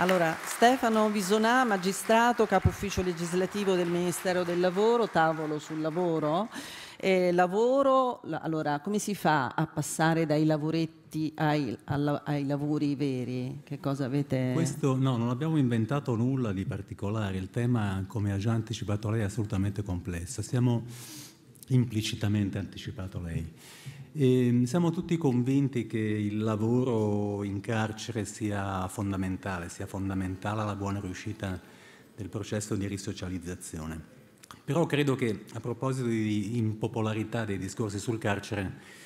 Allora, Stefano Visonà, magistrato, capo ufficio legislativo del Ministero del Lavoro, tavolo sul lavoro. Eh, lavoro, allora, come si fa a passare dai lavoretti ai, ai lavori veri? Che cosa avete? Questo, no, non abbiamo inventato nulla di particolare. Il tema, come ha già anticipato lei, è assolutamente complesso. Siamo implicitamente anticipato lei. E ehm, siamo tutti convinti che il lavoro in carcere sia fondamentale, sia fondamentale alla buona riuscita del processo di risocializzazione. Però credo che a proposito di impopolarità dei discorsi sul carcere,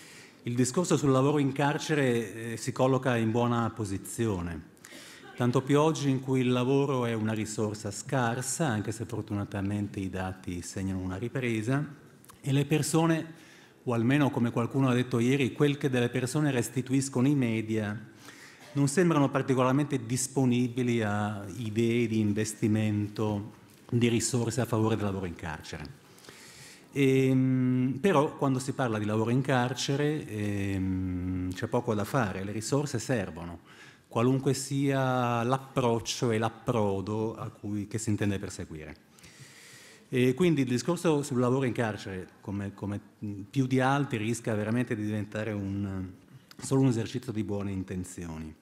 il discorso sul lavoro in carcere eh, si colloca in buona posizione, tanto più oggi in cui il lavoro è una risorsa scarsa, anche se fortunatamente i dati segnano una ripresa, e le persone, o almeno come qualcuno ha detto ieri, quel che delle persone restituiscono i media, non sembrano particolarmente disponibili a idee di investimento, di risorse a favore del lavoro in carcere. Ehm, però quando si parla di lavoro in carcere ehm, c'è poco da fare, le risorse servono, qualunque sia l'approccio e l'approdo cui, che si intende perseguire. E quindi il discorso sul lavoro in carcere, come, come più di altri, rischia veramente di diventare un, solo un esercizio di buone intenzioni.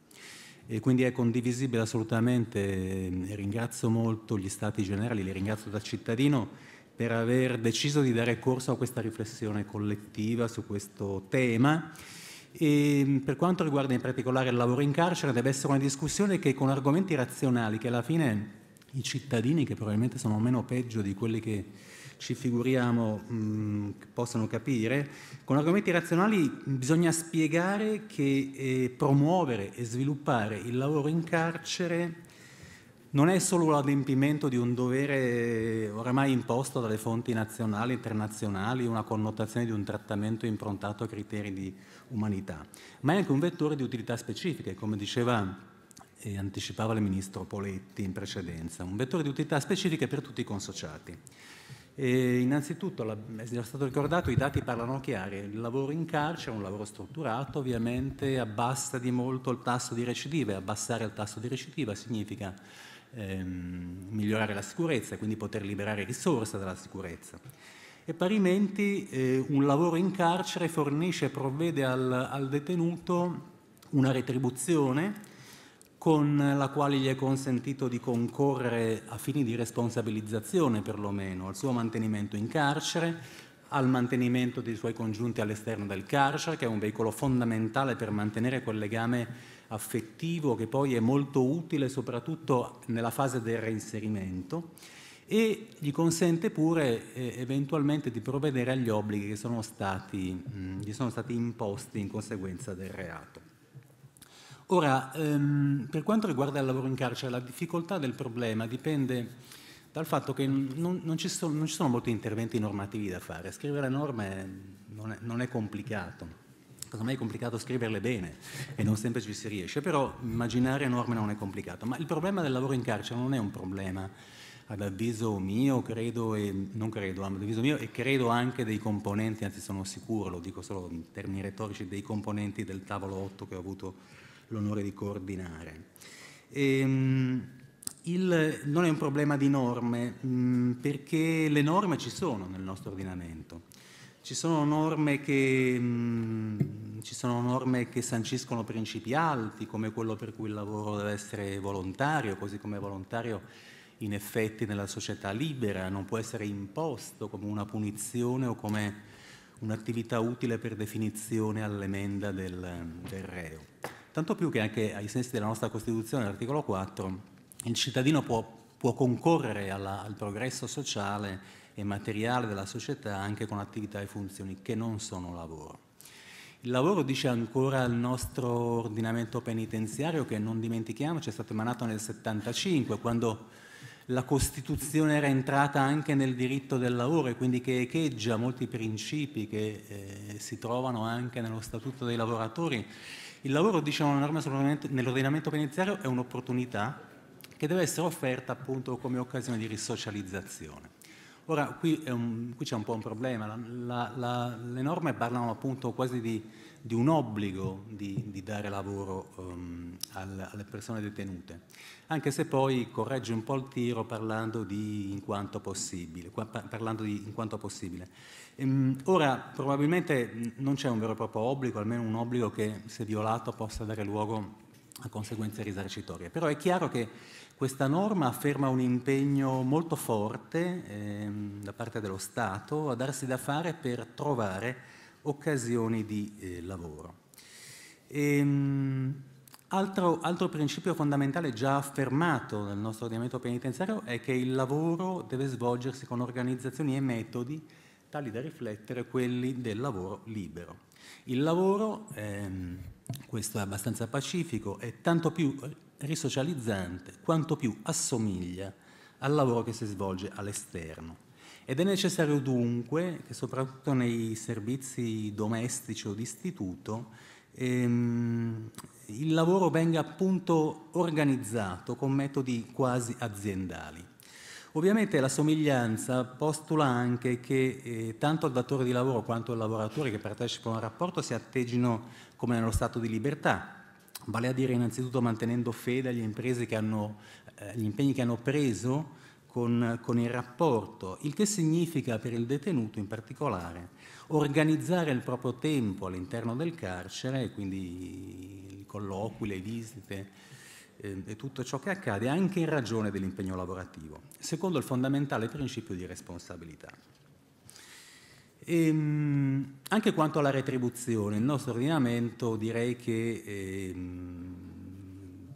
E quindi è condivisibile assolutamente, ringrazio molto gli Stati Generali, li ringrazio da cittadino per aver deciso di dare corso a questa riflessione collettiva su questo tema. E per quanto riguarda in particolare il lavoro in carcere, deve essere una discussione che con argomenti razionali, che alla fine i cittadini, che probabilmente sono meno peggio di quelli che ci figuriamo mh, mm, possano capire, con argomenti razionali bisogna spiegare che eh, promuovere e sviluppare il lavoro in carcere non è solo l'adempimento di un dovere eh, oramai imposto dalle fonti nazionali e internazionali, una connotazione di un trattamento improntato a criteri di umanità, ma è anche un vettore di utilità specifiche, come diceva e anticipava il ministro Poletti in precedenza, un vettore di utilità specifica per tutti i consociati. E innanzitutto, è già stato ricordato, i dati parlano chiari, il lavoro in carcere è un lavoro strutturato, ovviamente abbassa di molto il tasso di recidiva e abbassare il tasso di recidiva significa ehm, migliorare la sicurezza e quindi poter liberare risorse dalla sicurezza. E parimenti eh, un lavoro in carcere fornisce e provvede al, al detenuto una retribuzione con la quale gli è consentito di concorrere a fini di responsabilizzazione perlomeno, al suo mantenimento in carcere, al mantenimento dei suoi congiunti all'esterno del carcere, che è un veicolo fondamentale per mantenere quel legame affettivo che poi è molto utile soprattutto nella fase del reinserimento e gli consente pure eh, eventualmente di provvedere agli obblighi che sono stati, mh, mm, gli sono stati imposti in conseguenza del reato. Ora, ehm, per quanto riguarda il lavoro in carcere, la difficoltà del problema dipende dal fatto che non, non, ci sono, non, ci sono, molti interventi normativi da fare. Scrivere norme non è, non è complicato. Casomai è complicato scriverle bene e non sempre ci si riesce, però immaginare norme non è complicato. Ma il problema del lavoro in carcere non è un problema, ad avviso mio, credo e non credo, ad avviso mio e credo anche dei componenti, anzi sono sicuro, lo dico solo in termini retorici, dei componenti del tavolo 8 che ho avuto l'onore di coordinare. Ehm, il, non è un problema di norme, mh, mm, perché le norme ci sono nel nostro ordinamento. Ci sono norme che, mh, mm, ci sono norme che sanciscono principi alti, come quello per cui il lavoro deve essere volontario, così come è volontario in effetti nella società libera, non può essere imposto come una punizione o come un'attività utile per definizione all'emenda del, del reo tanto più che anche ai sensi della nostra Costituzione, l'articolo 4, il cittadino può, può concorrere alla, al progresso sociale e materiale della società anche con attività e funzioni che non sono lavoro. Il lavoro dice ancora il nostro ordinamento penitenziario che non dimentichiamoci è stato emanato nel 75 quando la Costituzione era entrata anche nel diritto del lavoro e quindi che echeggia molti principi che eh, si trovano anche nello Statuto dei lavoratori il lavoro, diciamo, una norma nell'ordinamento penitenziario è un'opportunità che deve essere offerta appunto come occasione di risocializzazione. Ora, qui, un, qui c'è un po' un problema. La, la, le norme parlano appunto quasi di, di un obbligo di, di dare lavoro um, al, alle persone detenute, anche se poi corregge un po' il tiro parlando di in quanto possibile. Di, in quanto possibile. Um, ora, probabilmente non c'è un vero e proprio obbligo, almeno un obbligo che se violato possa dare luogo a conseguenze risarcitorie. Però è chiaro che questa norma afferma un impegno molto forte eh, da parte dello Stato a darsi da fare per trovare occasioni di eh, lavoro. E, ehm, altro, altro principio fondamentale già affermato nel nostro ordinamento penitenziario è che il lavoro deve svolgersi con organizzazioni e metodi tali da riflettere quelli del lavoro libero. Il lavoro ehm, questo è abbastanza pacifico, è tanto più risocializzante quanto più assomiglia al lavoro che si svolge all'esterno. Ed è necessario dunque che soprattutto nei servizi domestici o di istituto ehm, il lavoro venga appunto organizzato con metodi quasi aziendali. Ovviamente la somiglianza postula anche che eh, tanto il datore di lavoro quanto il lavoratore che partecipa a un rapporto si atteggino come nello stato di libertà, vale a dire innanzitutto mantenendo fede agli hanno, eh, impegni che hanno preso con, con il rapporto, il che significa per il detenuto in particolare organizzare il proprio tempo all'interno del carcere, quindi i colloqui, le visite, e tutto ciò che accade anche in ragione dell'impegno lavorativo, secondo il fondamentale principio di responsabilità. E, ehm, anche quanto alla retribuzione, il nostro ordinamento direi che eh,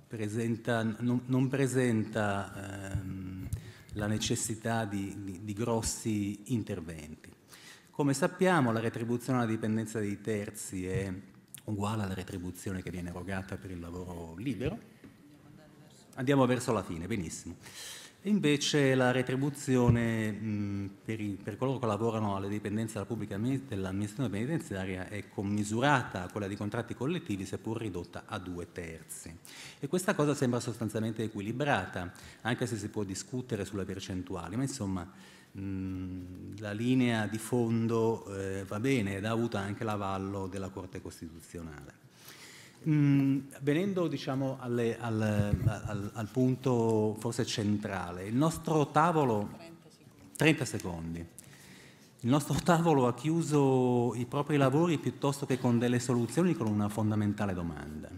presenta, non, non, presenta eh, la necessità di, di, di grossi interventi. Come sappiamo la retribuzione alla dipendenza dei terzi è uguale alla retribuzione che viene erogata per il lavoro libero, andiamo verso la fine, benissimo. invece la retribuzione mh, per, i, per, coloro che lavorano alle dipendenze della pubblica, dell'amministrazione penitenziaria è commisurata a quella di contratti collettivi, seppur ridotta a due terzi. E questa cosa sembra sostanzialmente equilibrata, anche se si può discutere sulle percentuali, ma insomma la linea di fondo eh, va bene ed ha avuto anche l'avallo della Corte Costituzionale. Mm, venendo diciamo, alle, al, al, al, punto forse centrale, il nostro tavolo... 30 secondi. Il nostro tavolo ha chiuso i propri lavori piuttosto che con delle soluzioni, con una fondamentale domanda,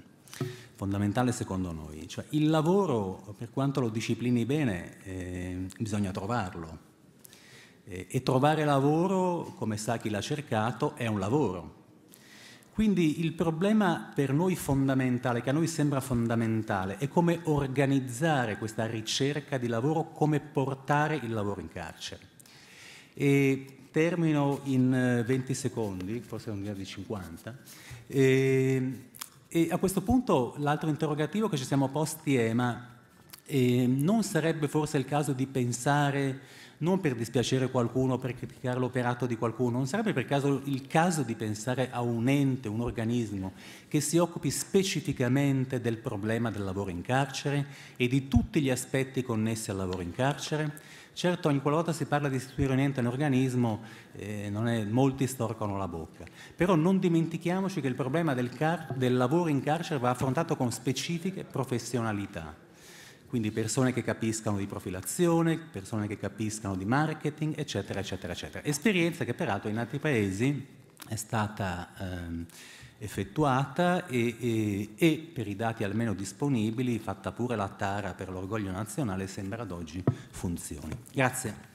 fondamentale secondo noi. Cioè, il lavoro, per quanto lo disciplini bene, eh, bisogna trovarlo. Eh, e trovare lavoro, come sa chi l'ha cercato, è un lavoro quindi il problema per noi fondamentale, che a noi sembra fondamentale, è come organizzare questa ricerca di lavoro, come portare il lavoro in carcere. E termino in 20 eh, secondi, forse non di 50. E, ehm, e a questo punto l'altro interrogativo che ci siamo posti è ma e non sarebbe forse il caso di pensare, non per dispiacere qualcuno, per criticare l'operato di qualcuno, non sarebbe per caso il caso di pensare a un ente, un organismo che si occupi specificamente del problema del lavoro in carcere e di tutti gli aspetti connessi al lavoro in carcere? Certo, ogni qualvolta si parla di istituire un ente, un organismo, eh, è, molti storcono la bocca. Però non dimentichiamoci che il problema del, car- del lavoro in carcere va affrontato con specifiche professionalità quindi persone che capiscano di profilazione, persone che capiscano di marketing, eccetera, eccetera, eccetera. Esperienza che peraltro in altri paesi è stata ehm, effettuata e, e, e, per i dati almeno disponibili, fatta pure la tara per l'orgoglio nazionale, sembra ad oggi funzioni. Grazie.